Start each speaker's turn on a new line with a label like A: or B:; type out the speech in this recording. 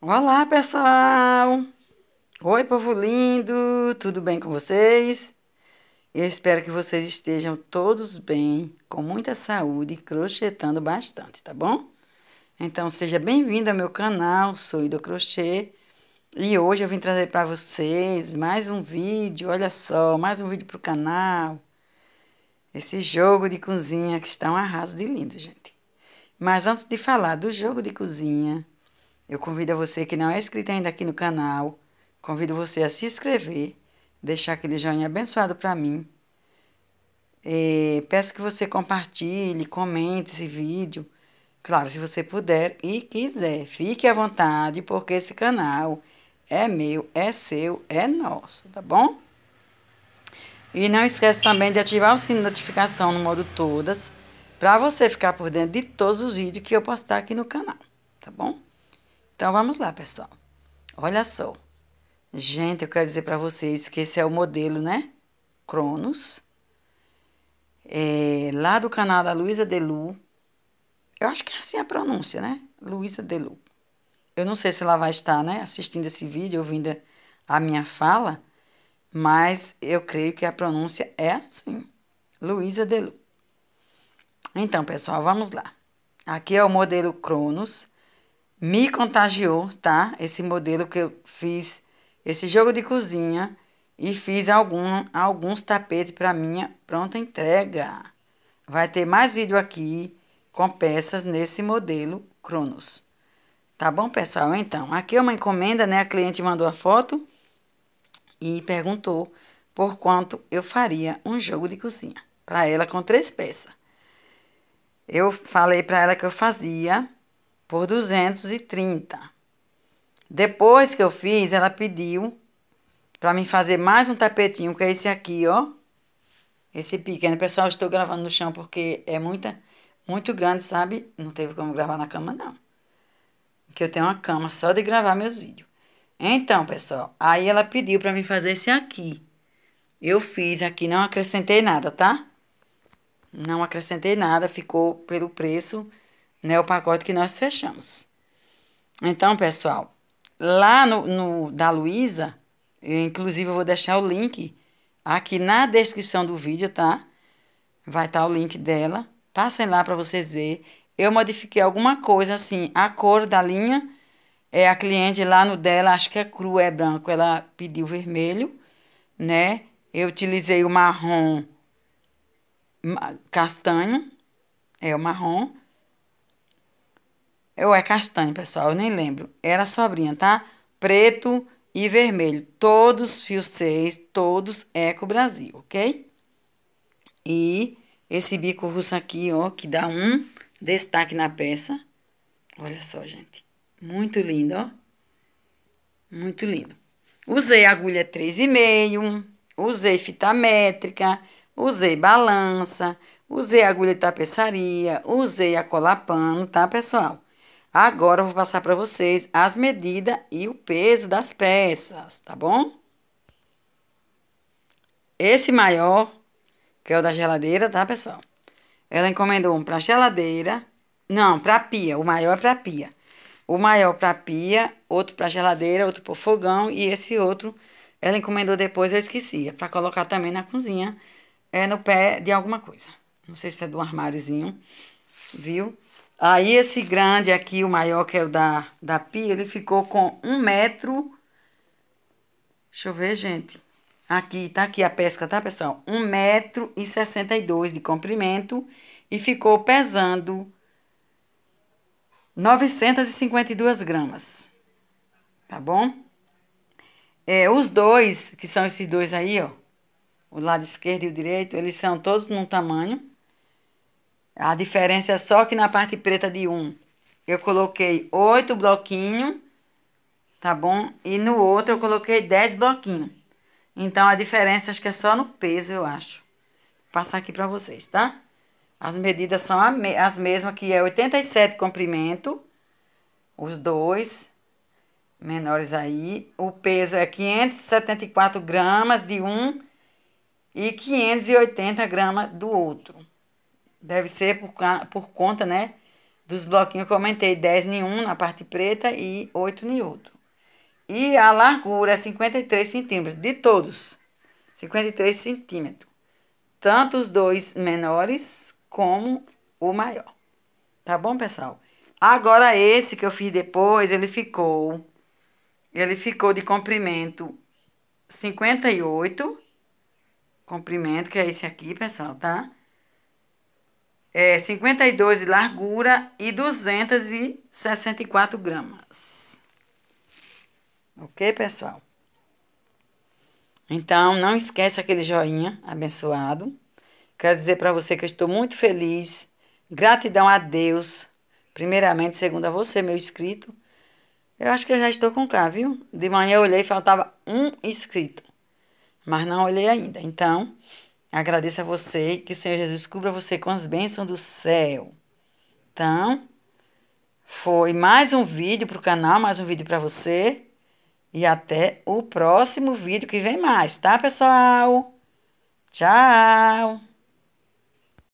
A: Olá, pessoal! Oi, povo lindo! Tudo bem com vocês? Eu espero que vocês estejam todos bem, com muita saúde e crochetando bastante, tá bom? Então, seja bem-vindo ao meu canal, sou Ido Crochê, e hoje eu vim trazer para vocês mais um vídeo, olha só, mais um vídeo para o canal. Esse jogo de cozinha que está um arraso de lindo, gente. Mas antes de falar do jogo de cozinha, eu convido a você que não é inscrito ainda aqui no canal, convido você a se inscrever, deixar aquele joinha abençoado para mim. E é, peço que você compartilhe, comente esse vídeo. Claro, se você puder e quiser, fique à vontade, porque esse canal é meu, é seu, é nosso, tá bom? E não esquece também de ativar o sino de notificação no modo todas, para você ficar por dentro de todos os vídeos que eu postar aqui no canal, tá bom? Então vamos lá, pessoal. Olha só. Gente, eu quero dizer para vocês que esse é o modelo, né? Cronos. É, lá do canal da Luísa Delu. Eu acho que é assim a pronúncia, né? Luísa Delu. Eu não sei se ela vai estar, né, assistindo esse vídeo, ouvindo a minha fala, mas eu creio que a pronúncia é assim. Luísa Delu. Então, pessoal, vamos lá. Aqui é o modelo Cronos me contagiou, tá? Esse modelo que eu fiz, esse jogo de cozinha e fiz algum, alguns tapetes para minha pronta entrega. Vai ter mais vídeo aqui com peças nesse modelo Cronos. Tá bom, pessoal? Então, aqui é uma encomenda, né? A cliente mandou a foto e perguntou por quanto eu faria um jogo de cozinha para ela com três peças. Eu falei para ela que eu fazia por 230. Depois que eu fiz, ela pediu para mim fazer mais um tapetinho, que é esse aqui, ó. Esse pequeno. Pessoal, estou gravando no chão porque é muita, muito grande, sabe? Não teve como gravar na cama, não. Que eu tenho uma cama só de gravar meus vídeos. Então, pessoal, aí ela pediu para mim fazer esse aqui. Eu fiz aqui, não acrescentei nada, tá? Não acrescentei nada, ficou pelo preço né? O pacote que nós fechamos. Então, pessoal, lá no, no da Luísa, inclusive eu vou deixar o link aqui na descrição do vídeo, tá? Vai estar tá o link dela. Passem lá para vocês verem. Eu modifiquei alguma coisa, assim, a cor da linha. É, a cliente lá no dela, acho que é cru, é branco. Ela pediu vermelho, né? Eu utilizei o marrom castanho, é o marrom. Ou é castanho, pessoal, eu nem lembro. Era é sobrinha, tá? Preto e vermelho. Todos fio 6, todos Eco Brasil, ok? E esse bico russo aqui, ó, que dá um destaque na peça. Olha só, gente. Muito lindo, ó. Muito lindo. Usei agulha 3,5, usei fita métrica, usei balança, usei agulha de tapeçaria, usei a cola pano, tá, pessoal? Agora eu vou passar para vocês as medidas e o peso das peças, tá bom? Esse maior, que é o da geladeira, tá, pessoal? Ela encomendou um para geladeira, não, para pia, o maior é para pia. O maior para pia, outro para geladeira, outro para fogão e esse outro ela encomendou depois, eu esquecia, é para colocar também na cozinha, é no pé de alguma coisa. Não sei se é do armáriozinho, viu? Aí esse grande aqui, o maior que é o da, da pia, ele ficou com um metro. Deixa eu ver, gente. Aqui, tá aqui a pesca, tá, pessoal? Um metro e sessenta e dois de comprimento e ficou pesando 952 gramas, tá bom? É, os dois, que são esses dois aí, ó, o lado esquerdo e o direito, eles são todos num tamanho, a diferença é só que na parte preta de um, eu coloquei oito bloquinhos, tá bom? E no outro eu coloquei dez bloquinhos. Então, a diferença acho que é só no peso, eu acho. Vou passar aqui pra vocês, tá? As medidas são as mesmas, que é 87 comprimento, os dois menores aí. O peso é 574 gramas de um e 580 gramas do outro. Deve ser por, por conta, né? Dos bloquinhos que eu aumentei 10 em um na parte preta e 8 em outro. E a largura é 53 centímetros, de todos. 53 centímetros. Tanto os dois menores como o maior. Tá bom, pessoal? Agora esse que eu fiz depois, ele ficou... Ele ficou de comprimento 58. Comprimento, que é esse aqui, pessoal, tá? é, 52 de largura e 264 gramas. Ok, pessoal? Então, não esquece aquele joinha abençoado. Quero dizer para você que eu estou muito feliz. Gratidão a Deus, primeiramente, segundo a você, meu inscrito. Eu acho que eu já estou com cá, viu? De manhã eu olhei e faltava um inscrito. Mas não olhei ainda. Então, Agradeço a você que o Senhor Jesus cubra você com as bênçãos do céu. Então, foi mais um vídeo para o canal, mais um vídeo para você. E até o próximo vídeo que vem mais, tá, pessoal? Tchau!